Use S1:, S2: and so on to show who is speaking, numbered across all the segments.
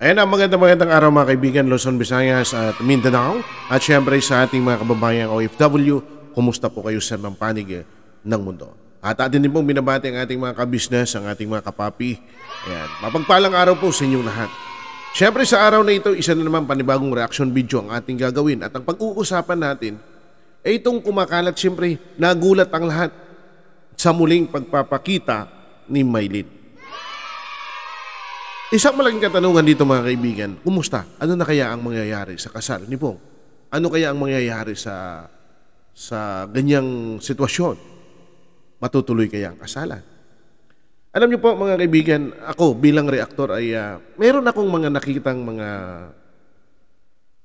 S1: Ayan ang magandang magandang araw mga kaibigan, Luzon, Visayas at Mindanao. At syempre sa ating mga kababayang OFW, kumusta po kayo sa panig eh, ng mundo? At atin din pong binabati ang ating mga kabisnes, ang ating mga kapapi. Ayan, mapagpalang araw po sa inyong lahat. Syempre sa araw na ito, isa na naman panibagong reaction video ang ating gagawin. At ang pag-uusapan natin ay eh, itong kumakalat, syempre nagulat ang lahat sa muling pagpapakita ni Maylin. Isang malaking katanungan dito mga kaibigan, kumusta? Ano na kaya ang mangyayari sa kasal ni Pong? Ano kaya ang mangyayari sa sa ganyang sitwasyon? Matutuloy kaya ang kasalan? Alam niyo po mga kaibigan, ako bilang reaktor ay uh, meron akong mga nakitang mga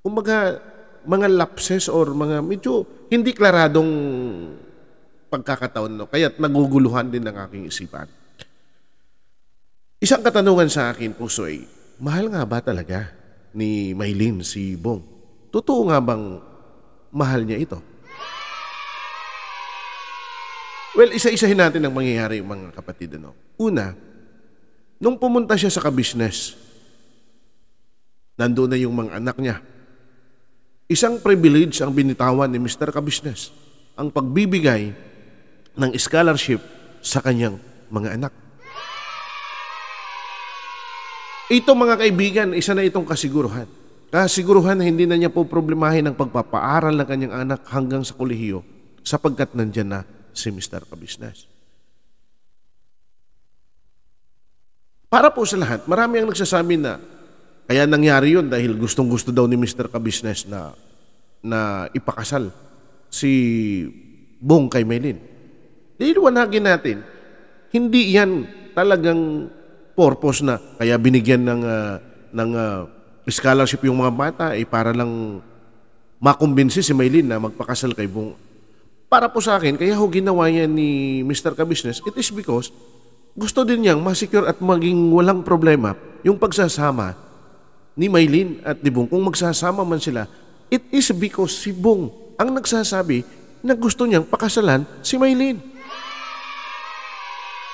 S1: kumbaga mga lapses or mga medyo hindi klaradong pagkakataon no. Kaya't naguguluhan din ang aking isipan. Isang katanungan sa akin, Pusoy, mahal nga ba talaga ni Maylin si Bong? Totoo nga bang mahal niya ito? Well, isa-isahin natin ang mangyayari mga kapatid. Ano? Una, nung pumunta siya sa kabisnes, nandoon na yung mga anak niya. Isang privilege ang binitawan ni Mr. Kabisnes, ang pagbibigay ng scholarship sa kanyang mga anak. Ito mga kaibigan, isa na itong kasiguruhan. Kasiguruhan na hindi na niya po problemahin ang pagpapaaral ng kanyang anak hanggang sa kolehiyo sapagkat nandyan na si Mr. Kabisnes. Para po sa lahat, marami ang nagsasabi na kaya nangyari yun dahil gustong-gusto daw ni Mr. Kabisnes na na ipakasal si Bong kay Melin. Liliwanagin natin, hindi yan talagang purpose na. Kaya binigyan ng, uh, ng uh, scholarship yung mga bata eh, para lang makumbinsi si Maylin na magpakasal kay Bong. Para po sa akin, kaya ho ginawa yan ni Mr. Kabusiness, it is because gusto din niyang masecure at maging walang problema yung pagsasama ni Maylin at ni Bong. Kung magsasama man sila, it is because si Bong ang nagsasabi na gusto niyang pakasalan si Maylin.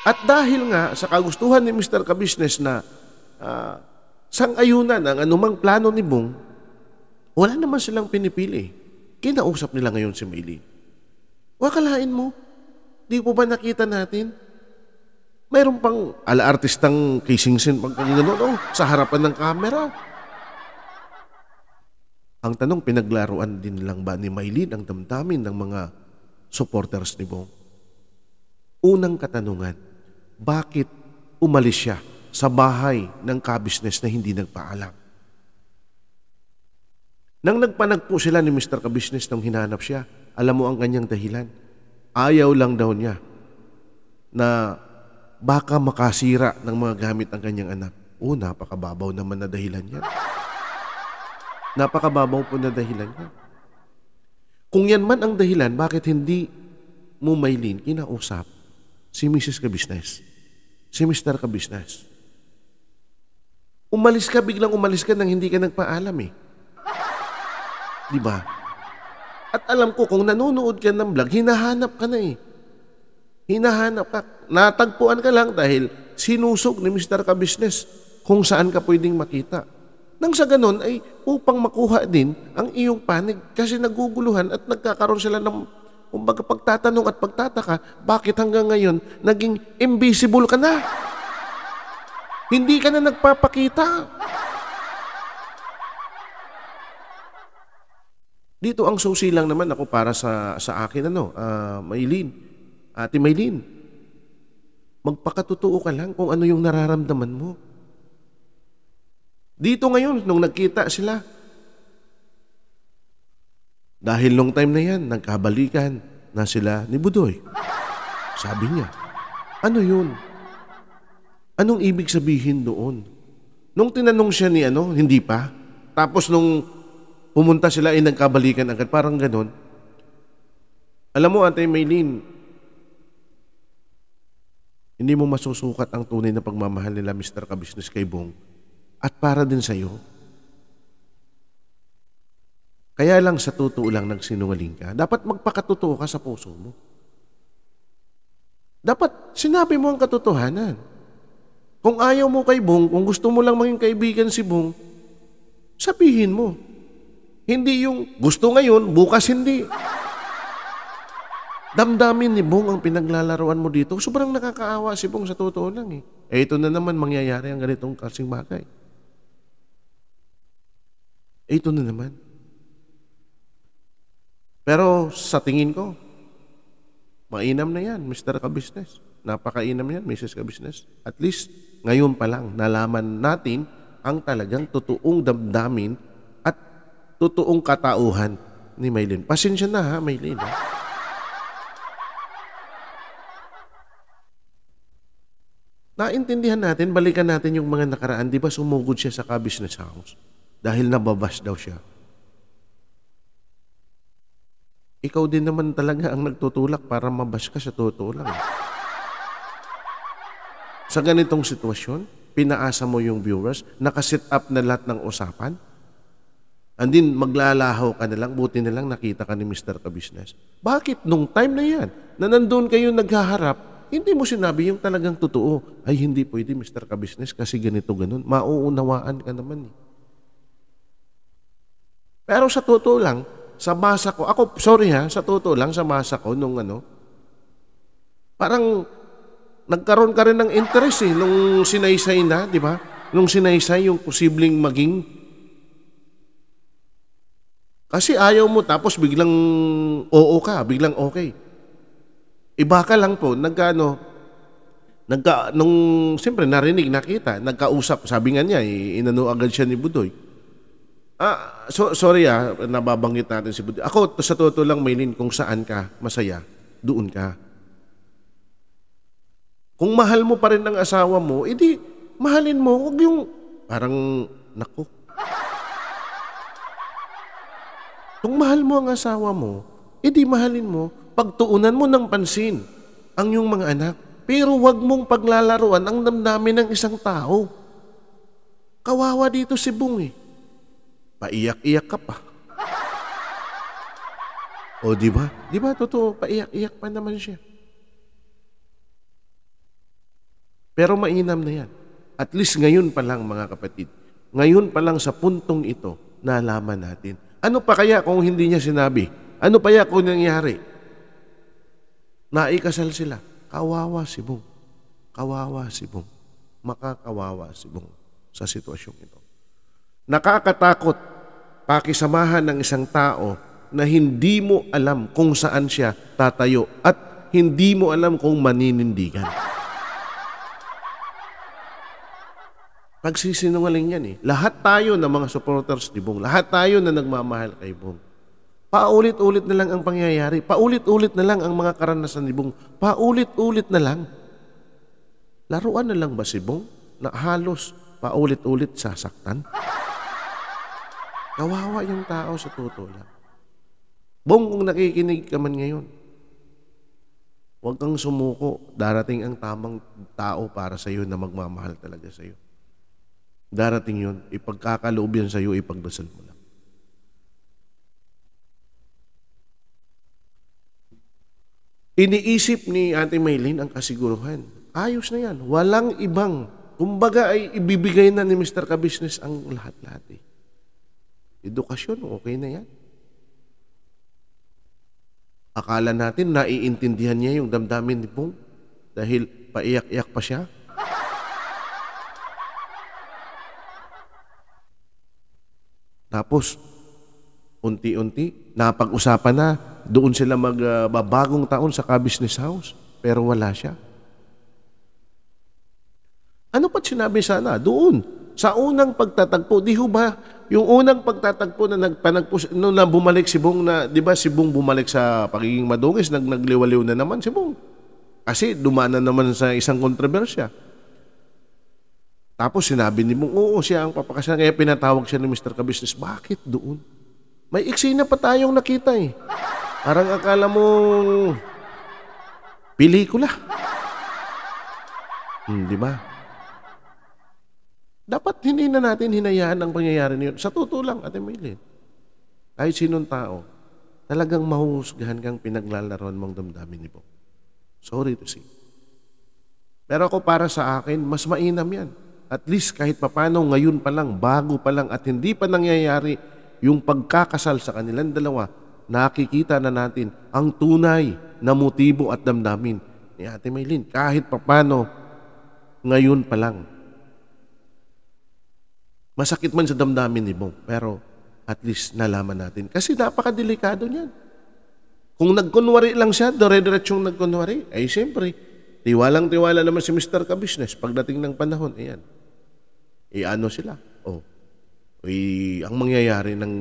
S1: At dahil nga sa kagustuhan ni Mr. Kabisnes na uh, sangayunan ang anumang plano ni Bong, wala naman silang pinipili. Kinausap nila ngayon si Maylene. Wakalain mo, di po ba nakita natin? Mayroon pang alaartistang kisingsin pag gano'n, oh, sa harapan ng kamera. Ang tanong, pinaglaruan din lang ba ni Maylene ang damdamin ng mga supporters ni Bong? Unang katanungan, bakit umalis siya sa bahay ng kabisnes na hindi nagpaalam. Nang nagpanagpo sila ni Mr. Kabisnes nang hinanap siya, alam mo ang kanyang dahilan. Ayaw lang daw niya na baka makasira ng mga gamit ang kanyang anak. Oh, napakababaw naman na dahilan niya. Napakababaw po na dahilan niya. Kung yan man ang dahilan, bakit hindi mo mailin kinausap si Mrs. Kabisnes? si Mr. Kabisnes. Umalis ka, biglang umalis ka nang hindi ka nagpaalam eh. Di ba? At alam ko, kung nanonood ka ng vlog, hinahanap ka na eh. Hinahanap ka. Natagpuan ka lang dahil sinusog ni Mr. Kabisnes kung saan ka pwedeng makita. Nang sa ganon ay upang makuha din ang iyong panig kasi naguguluhan at nagkakaroon sila ng kung pagtatanong at pagtataka, bakit hanggang ngayon naging invisible ka na? Hindi ka na nagpapakita. Dito ang susi lang naman ako para sa sa akin ano, uh, ah, Maylin. Ate Maylin. Magpakatotoo ka lang kung ano yung nararamdaman mo. Dito ngayon nung nagkita sila, dahil long time na yan, nagkabalikan na sila ni Budoy. Sabi niya, ano yun? Anong ibig sabihin doon? Nung tinanong siya ni ano, hindi pa. Tapos nung pumunta sila ay eh, nagkabalikan agad, parang ganon. Alam mo, Ate Maylene, hindi mo masusukat ang tunay na pagmamahal nila Mr. Kabisnes kay Bong at para din sa'yo. Kaya lang sa totoo lang nagsinungaling ka, dapat magpakatotoo ka sa puso mo. Dapat sinabi mo ang katotohanan. Kung ayaw mo kay Bong, kung gusto mo lang maging kaibigan si Bong, sabihin mo. Hindi yung gusto ngayon, bukas hindi. Damdamin ni Bong ang pinaglalaruan mo dito. Sobrang nakakaawa si Bong sa totoo lang eh. Eh ito na naman mangyayari ang ganitong kasing bagay. Eh, ito na naman. Pero sa tingin ko, mainam na yan, Mr. Kabisnes. Napakainam na yan, Mrs. Kabisnes. At least, ngayon pa lang, nalaman natin ang talagang totoong damdamin at totoong katauhan ni Maylin. Pasensya na ha, Maylin. Naintindihan natin, balikan natin yung mga nakaraan. Di ba sumugod siya sa ka-business house? Dahil nababas daw siya. ikaw din naman talaga ang nagtutulak para mabash ka sa totoo lang. Sa ganitong sitwasyon, pinaasa mo yung viewers, nakasit up na lahat ng usapan, and then maglalaho ka na lang, buti na lang nakita ka ni Mr. Kabisnes. Bakit nung time na yan, na nandun kayo naghaharap, hindi mo sinabi yung talagang totoo, ay hindi pwede Mr. Kabisnes kasi ganito ganun, mauunawaan ka naman eh. Pero sa totoo lang, sa masa ko, ako, sorry ha, sa totoo lang, sa masa ko, nung ano, parang nagkaroon ka rin ng interest eh, nung sinaysay na, di ba? Nung sinaysay yung posibleng maging. Kasi ayaw mo tapos biglang oo ka, biglang okay. Iba ka lang po, nagkano, nagka, nung, siyempre narinig, nakita, nagkausap, sabi nga niya, eh, inano agad siya ni Budoy Ah, so, sorry ah, nababanggit natin si Budi. Ako, sa totoo lang, Maylin, kung saan ka masaya, doon ka. Kung mahal mo pa rin ang asawa mo, edi, mahalin mo. Huwag yung, parang, nako. Kung mahal mo ang asawa mo, edi mahalin mo, pagtuunan mo ng pansin ang iyong mga anak. Pero huwag mong paglalaruan ang damdamin ng isang tao. Kawawa dito si Bung eh. Paiyak-iyak ka pa. O di ba? Di ba totoo, paiyak-iyak pa naman siya. Pero mainam na yan. At least ngayon pa lang mga kapatid, ngayon pa lang sa puntong ito, nalaman natin. Ano pa kaya kung hindi niya sinabi? Ano pa kaya kung nangyari? Naikasal sila. Kawawa si Bong. Kawawa si Bong. Makakawawa si Bong sa sitwasyong ito. Nakakatakot pakisamahan ng isang tao na hindi mo alam kung saan siya tatayo at hindi mo alam kung maninindigan. Pagsisinungaling yan eh. Lahat tayo ng mga supporters ni Bong, lahat tayo na nagmamahal kay Bong, paulit-ulit na lang ang pangyayari, paulit-ulit na lang ang mga karanasan ni Bong, paulit-ulit na lang. Laruan na lang ba si Bong na halos paulit-ulit sasaktan? Kawawa yung tao sa totoo lang. Bong, kung nakikinig ka man ngayon, huwag kang sumuko. Darating ang tamang tao para sa iyo na magmamahal talaga sa iyo. Darating yun. Ipagkakaloob yan sa iyo, ipagdasal mo lang. Iniisip ni Ate Maylin ang kasiguruhan. Ayos na yan. Walang ibang. Kumbaga ay ibibigay na ni Mr. Kabisnes ang lahat-lahat eh. Edukasyon, okay na yan. Akala natin naiintindihan niya yung damdamin ni Pong dahil paiyak-iyak pa siya. Tapos, unti-unti, napag-usapan na, doon sila magbabagong uh, taon sa ka-business house, pero wala siya. Ano pa't sinabi sana? Doon, sa unang pagtatagpo, di ba yung unang pagtatagpo na nagpanagpo, nung na bumalik si Bong na, di ba si Bong bumalik sa pagiging madungis, nag, nagliwaliw na naman si Bong. Kasi dumaan naman sa isang kontrobersya. Tapos sinabi ni Bong, oo, siya ang papakasal. Kaya pinatawag siya ni Mr. Kabisnes, bakit doon? May eksena pa tayong nakita eh. Parang akala mo pelikula. Hmm, di ba? Dapat hindi na natin hinayaan ang pangyayari niyon. Sa totoo lang, Ate Maylin, kahit sinong tao, talagang mahuhusgahan kang pinaglalaroan mong damdamin ni Bo. Sorry to say. Pero ako para sa akin, mas mainam yan. At least kahit papano ngayon pa lang, bago pa lang at hindi pa nangyayari yung pagkakasal sa kanilang dalawa, nakikita na natin ang tunay na motibo at damdamin ni Ate Maylin. Kahit papano, ngayon pa lang Masakit man sa damdamin ni Bong, pero at least nalaman natin. Kasi napakadelikado niyan. Kung nagkunwari lang siya, dore-diretsyong nagkunwari, ay siyempre, tiwalang-tiwala naman si Mr. Ka-Business pagdating ng panahon. Ayan. E ano sila? Oh. E, ang mangyayari ng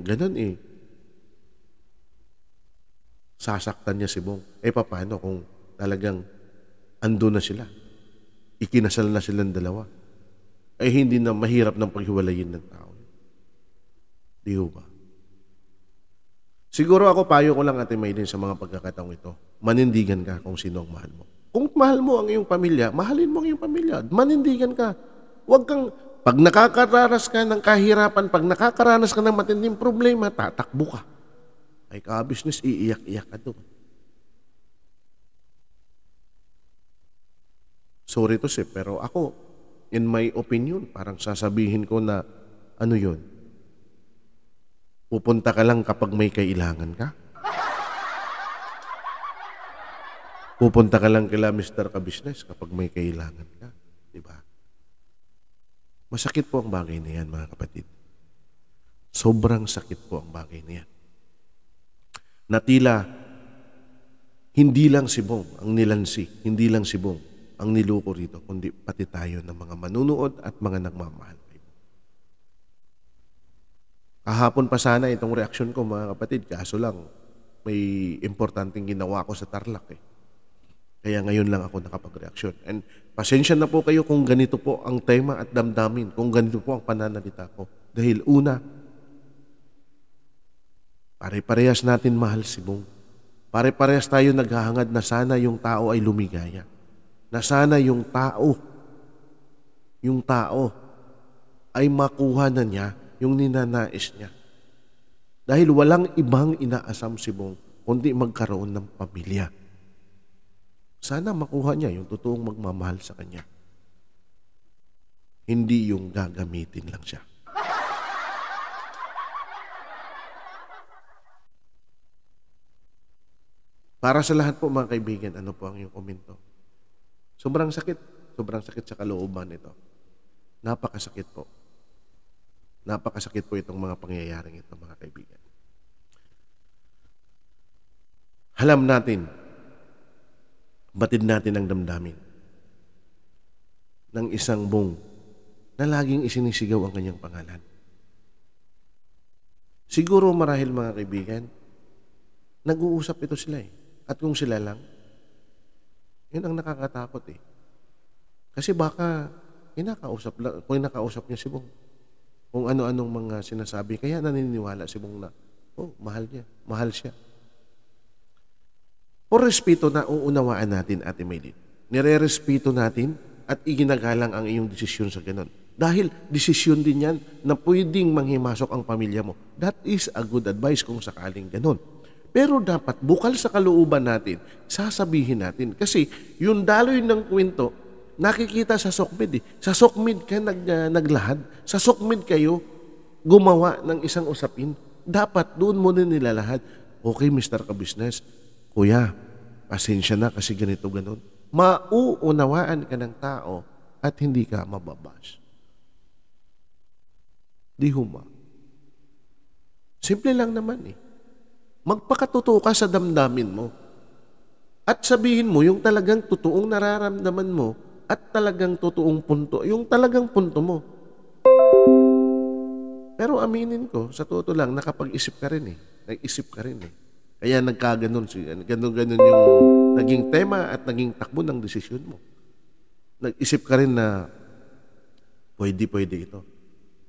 S1: ganun eh, sasaktan niya si Bong. Eh paano kung talagang ando na sila? Ikinasal na silang dalawa ay hindi na mahirap ng paghiwalayin ng tao. Di ba? Siguro ako, payo ko lang atin may din sa mga pagkakataong ito. Manindigan ka kung sino ang mahal mo. Kung mahal mo ang iyong pamilya, mahalin mo ang iyong pamilya. Manindigan ka. Huwag kang, pag nakakaranas ka ng kahirapan, pag nakakaranas ka ng matinding problema, tatakbo ka. Ay ka-business, iiyak-iyak ka doon. Sorry to say, pero ako, in my opinion. Parang sasabihin ko na, ano yun? Pupunta ka lang kapag may kailangan ka? Pupunta ka lang kila Mr. Ka-Business kapag may kailangan ka. Di ba? Masakit po ang bagay na yan, mga kapatid. Sobrang sakit po ang bagay na yan. Natila, hindi lang si Bong ang nilansi, hindi lang si Bong ang niluko rito, kundi pati tayo ng mga manunood at mga nagmamahal. Kahapon pa sana itong reaksyon ko mga kapatid, kaso lang may importanteng ginawa ko sa Tarlac eh. Kaya ngayon lang ako nakapag-reaksyon. And pasensya na po kayo kung ganito po ang tema at damdamin, kung ganito po ang pananalita ko. Dahil una, pare-parehas natin mahal si Bong. Pare-parehas tayo naghahangad na sana yung tao ay lumigaya na sana yung tao, yung tao ay makuha na niya yung ninanais niya. Dahil walang ibang inaasam si Bong kundi magkaroon ng pamilya. Sana makuha niya yung totoong magmamahal sa kanya. Hindi yung gagamitin lang siya. Para sa lahat po mga kaibigan, ano po ang iyong komento? Sobrang sakit. Sobrang sakit sa kalooban ito. Napakasakit po. Napakasakit po itong mga pangyayaring ito, mga kaibigan. Halam natin, batid natin ang damdamin ng isang bong na laging isinisigaw ang kanyang pangalan. Siguro marahil mga kaibigan, nag-uusap ito sila eh. At kung sila lang, yun ang nakakatakot eh. Kasi baka inakausap eh, lang, kung inakausap niya si Bong, kung ano-anong mga sinasabi, kaya naniniwala si Bong na, oh, mahal niya, mahal siya. Por respeto na uunawaan natin, Ate Maylin. Nire-respeto natin at iginagalang ang iyong desisyon sa ganun. Dahil desisyon din yan na pwedeng manghimasok ang pamilya mo. That is a good advice kung sakaling ganun. Pero dapat bukal sa kalooban natin, sasabihin natin. Kasi yung daloy ng kwento, nakikita sa sokmed eh. Sa sokmed ka nag, uh, naglahad. Sa sokmed kayo gumawa ng isang usapin. Dapat doon mo din nilalahad. Okay, Mr. Kabisnes, Kuya, pasensya na kasi ganito ganon. Mauunawaan ka ng tao at hindi ka mababash. Di huma. Simple lang naman eh. Magpakatotoo ka sa damdamin mo. At sabihin mo yung talagang totoong nararamdaman mo at talagang totoong punto, yung talagang punto mo. Pero aminin ko, sa totoo lang, nakapag-isip ka rin eh. Nag-isip ka rin eh. Kaya nagkaganon. Ganon-ganon yung naging tema at naging takbo ng desisyon mo. Nag-isip ka rin na pwede-pwede ito.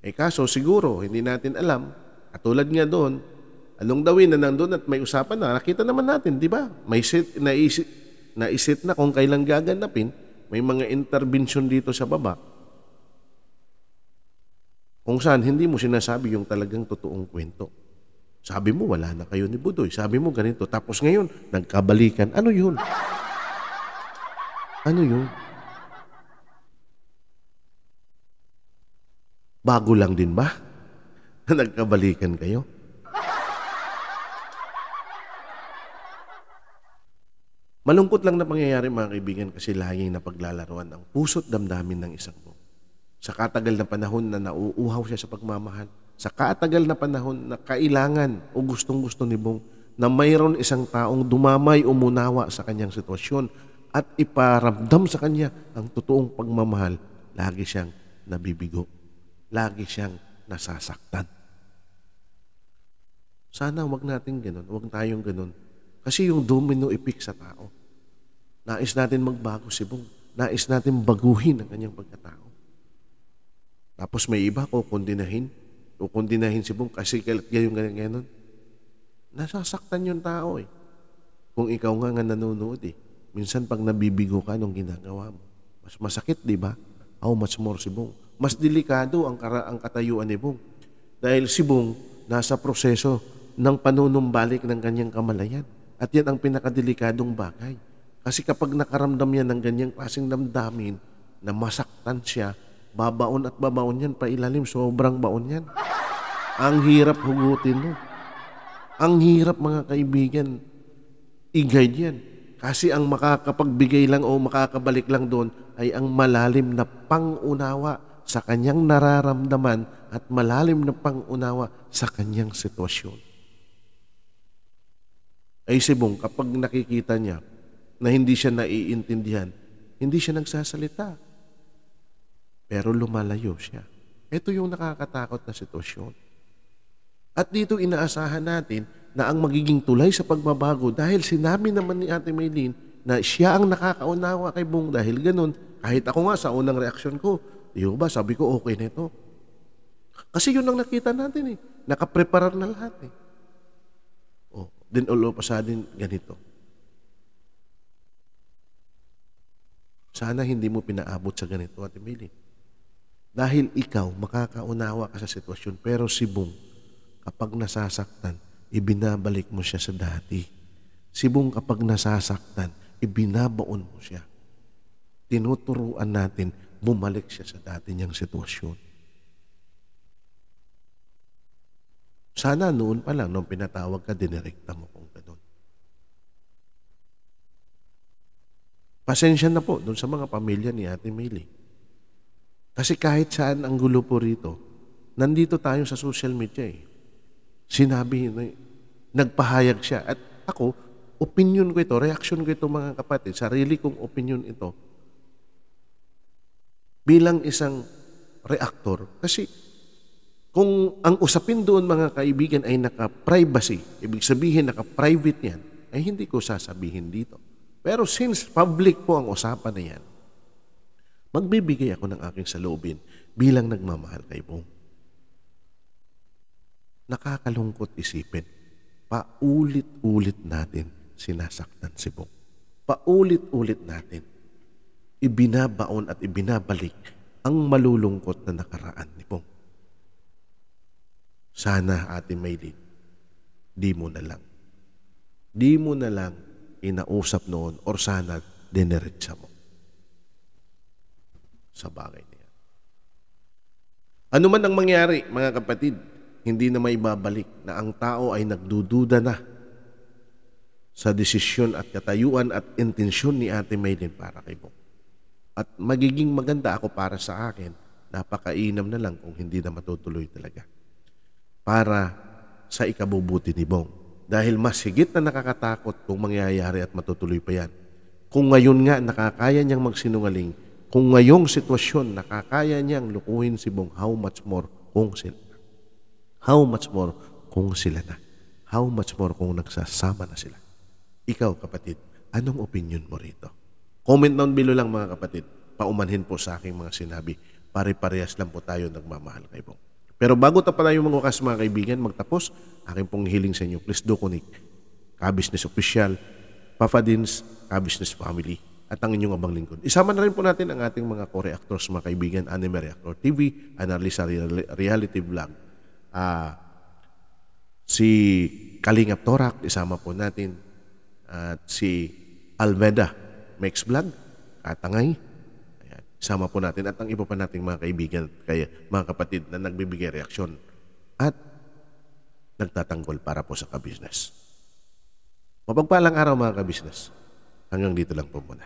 S1: Eh kaso siguro, hindi natin alam, katulad nga doon, Along the way na nandun at may usapan na, nakita naman natin, di ba? May set, naisip, naisip na kung kailan gaganapin, may mga intervention dito sa baba. Kung saan hindi mo sinasabi yung talagang totoong kwento. Sabi mo, wala na kayo ni Budoy. Sabi mo, ganito. Tapos ngayon, nagkabalikan. Ano yun? Ano yun? Bago lang din ba? Nagkabalikan kayo? Malungkot lang na pangyayari mga kaibigan kasi laging napaglalaruan ang puso't damdamin ng isang buo. Sa katagal na panahon na nauuhaw siya sa pagmamahal, sa katagal na panahon na kailangan o gustong-gusto ni Bong na mayroon isang taong dumamay, o umunawa sa kanyang sitwasyon at iparamdam sa kanya ang totoong pagmamahal, lagi siyang nabibigo, lagi siyang nasasaktan. Sana wag natin ganun, wag tayong ganun. Kasi yung domino effect sa tao, Nais natin magbago si Bong. Nais natin baguhin ang kanyang pagkatao. Tapos may iba ko kundinahin. O kundinahin si Bong kasi galit ganyan ganyan ganon. Nasasaktan yung tao eh. Kung ikaw nga nga nanonood eh. Minsan pag nabibigo ka nung ginagawa mo. Mas masakit, di ba? How much more si Bong? Mas delikado ang, kara- ang katayuan ni Bong. Dahil si Bong nasa proseso ng panunumbalik ng kanyang kamalayan. At yan ang pinakadelikadong bagay. Kasi kapag nakaramdam yan ng ganyang klaseng damdamin, na masaktan siya, babaon at babaon yan, pailalim, sobrang baon yan. Ang hirap hugutin nun. Ang hirap mga kaibigan, i-guide yan. Kasi ang makakapagbigay lang o makakabalik lang doon ay ang malalim na pangunawa sa kanyang nararamdaman at malalim na pangunawa sa kanyang sitwasyon. Ay sibong kapag nakikita niya, na hindi siya naiintindihan, hindi siya nagsasalita. Pero lumalayo siya. Ito yung nakakatakot na sitwasyon. At dito inaasahan natin na ang magiging tulay sa pagbabago dahil sinabi naman ni Ate Maylene na siya ang nakakaunawa kay Bung dahil ganun, kahit ako nga sa unang reaksyon ko, di ba sabi ko okay na ito. Kasi yun ang nakita natin eh. Nakapreparar na lahat eh. Oh, then all of a sudden, ganito. Sana hindi mo pinaabot sa ganito, Ate Millie. Dahil ikaw, makakaunawa ka sa sitwasyon. Pero si Bong, kapag nasasaktan, ibinabalik mo siya sa dati. Si Bong, kapag nasasaktan, ibinabaon mo siya. Tinuturuan natin, bumalik siya sa dati niyang sitwasyon. Sana noon pa lang, nung pinatawag ka, dinirekta mo kung ganun. Pasensya na po doon sa mga pamilya ni Ate Mili. Kasi kahit saan ang gulo po rito, nandito tayo sa social media eh. Sinabi, nagpahayag siya. At ako, opinion ko ito, reaction ko ito mga kapatid, sarili kong opinion ito. Bilang isang reactor, kasi kung ang usapin doon mga kaibigan ay naka-privacy, ibig sabihin naka-private yan, ay hindi ko sasabihin dito. Pero since public po ang usapan na yan, magbibigay ako ng aking salubin bilang nagmamahal kay Bong. Nakakalungkot isipin, paulit-ulit natin sinasaktan si Bong. Paulit-ulit natin ibinabaon at ibinabalik ang malulungkot na nakaraan ni Bong. Sana, Ate Maylin, di mo na lang. Di mo na lang kinausap noon or sana dineretsa mo sa bagay niya. Ano man ang mangyari, mga kapatid, hindi na may babalik na ang tao ay nagdududa na sa desisyon at katayuan at intensyon ni Ate Maylin para kay Bong. At magiging maganda ako para sa akin, napakainam na lang kung hindi na matutuloy talaga. Para sa ikabubuti ni Bong. Dahil mas higit na nakakatakot kung mangyayari at matutuloy pa yan. Kung ngayon nga nakakaya niyang magsinungaling, kung ngayong sitwasyon nakakaya niyang lukuhin si Bong, how much more kung sila na? How much more kung sila na? How much more kung nagsasama na sila? Ikaw kapatid, anong opinion mo rito? Comment down below lang mga kapatid. Paumanhin po sa aking mga sinabi. Pare-parehas lang po tayo nagmamahal kay Bong. Pero bago ta pala yung mga wakas mga kaibigan, magtapos, akin pong hiling sa inyo, please do connect. Ka-business official, Papa Dins, Ka-business family, at ang inyong abang lingkod. Isama na rin po natin ang ating mga core actors mga kaibigan, Anime Reactor TV, Analisa Reality Vlog. Uh, si Kalingap Torak, isama po natin. At si Alveda, Mex Vlog, Katangay, Sama po natin at ang iba pa nating mga kaibigan at kaya, mga kapatid na nagbibigay reaksyon at nagtatanggol para po sa kabisnes. Mapagpalang araw mga kabisnes. Hanggang dito lang po muna.